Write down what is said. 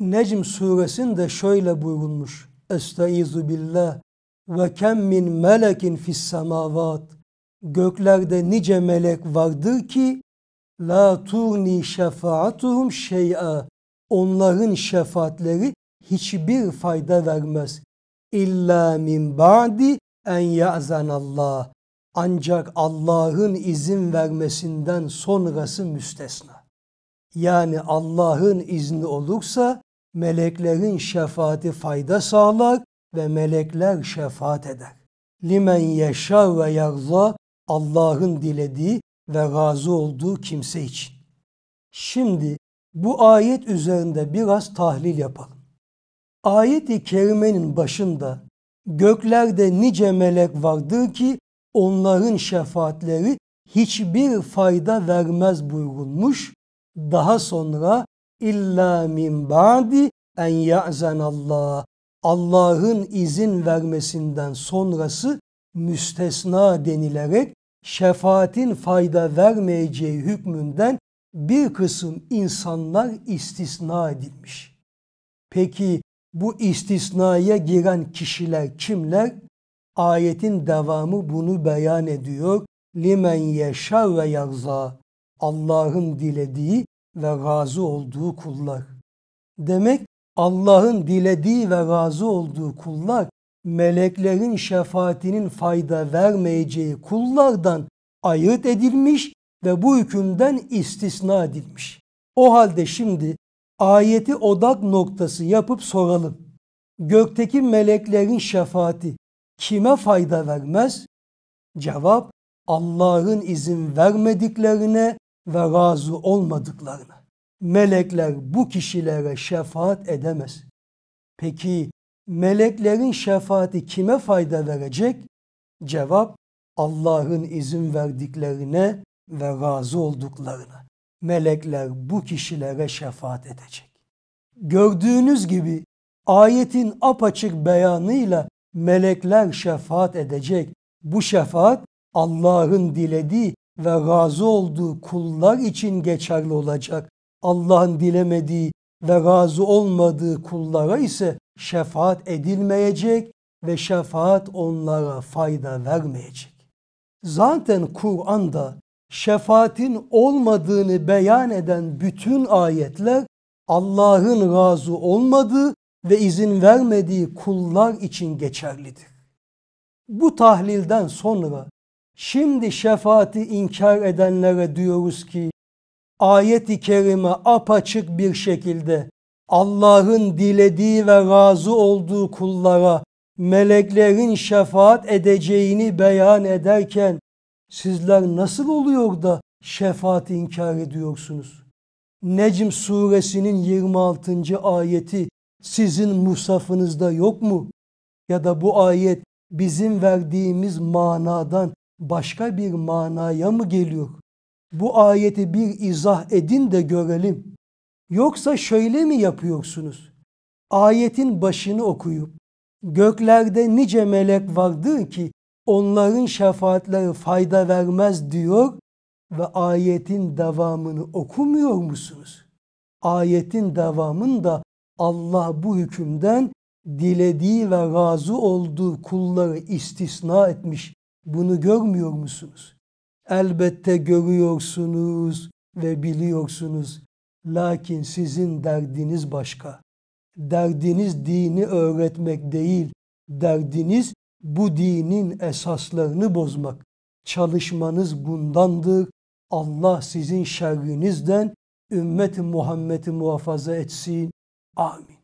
Necm suresinde şöyle buyurulmuş. Estaizu billah ve kem min melekin fis semavat. Göklerde nice melek vardır ki la turni şefaatuhum şey'a. Onların şefaatleri hiçbir fayda vermez. İlla min ba'di en Allah Ancak Allah'ın izin vermesinden sonrası müstesna. Yani Allah'ın izni olursa meleklerin şefaati fayda sağlar ve melekler şefaat eder. Limen yaşar ve yarza Allah'ın dilediği ve razı olduğu kimse için. Şimdi bu ayet üzerinde biraz tahlil yapalım. Ayet-i kerimenin başında göklerde nice melek vardır ki onların şefaatleri hiçbir fayda vermez buyurulmuş. Daha sonra İlla min ba'di en ya'zenallah. Allah'ın izin vermesinden sonrası müstesna denilerek şefaatin fayda vermeyeceği hükmünden bir kısım insanlar istisna edilmiş. Peki bu istisnaya giren kişiler kimler? Ayetin devamı bunu beyan ediyor. Limen yeşer ve yarza. Allah'ın dilediği ve razı olduğu kullar. Demek Allah'ın dilediği ve razı olduğu kullar meleklerin şefaatinin fayda vermeyeceği kullardan ayırt edilmiş ve bu hükümden istisna edilmiş. O halde şimdi ayeti odak noktası yapıp soralım. Gökteki meleklerin şefaati kime fayda vermez? Cevap Allah'ın izin vermediklerine ve razı olmadıklarını. Melekler bu kişilere şefaat edemez. Peki meleklerin şefaati kime fayda verecek? Cevap Allah'ın izin verdiklerine ve razı olduklarına. Melekler bu kişilere şefaat edecek. Gördüğünüz gibi ayetin apaçık beyanıyla melekler şefaat edecek. Bu şefaat Allah'ın dilediği ve razı olduğu kullar için geçerli olacak. Allah'ın dilemediği ve razı olmadığı kullara ise şefaat edilmeyecek ve şefaat onlara fayda vermeyecek. Zaten Kur'an'da şefaatin olmadığını beyan eden bütün ayetler Allah'ın razı olmadığı ve izin vermediği kullar için geçerlidir. Bu tahlilden sonra Şimdi şefaati inkar edenlere diyoruz ki ayet-i kerime apaçık bir şekilde Allah'ın dilediği ve razı olduğu kullara meleklerin şefaat edeceğini beyan ederken sizler nasıl oluyor da şefaati inkar ediyorsunuz? Necm suresinin 26. ayeti sizin musafınızda yok mu? Ya da bu ayet bizim verdiğimiz manadan başka bir manaya mı geliyor? Bu ayeti bir izah edin de görelim. Yoksa şöyle mi yapıyorsunuz? Ayetin başını okuyup göklerde nice melek vardır ki onların şefaatleri fayda vermez diyor ve ayetin devamını okumuyor musunuz? Ayetin devamında Allah bu hükümden dilediği ve razı olduğu kulları istisna etmiş. Bunu görmüyor musunuz? Elbette görüyorsunuz ve biliyorsunuz. Lakin sizin derdiniz başka. Derdiniz dini öğretmek değil. Derdiniz bu dinin esaslarını bozmak. Çalışmanız bundandır. Allah sizin şerrinizden ümmet-i Muhammed'i muhafaza etsin. Amin.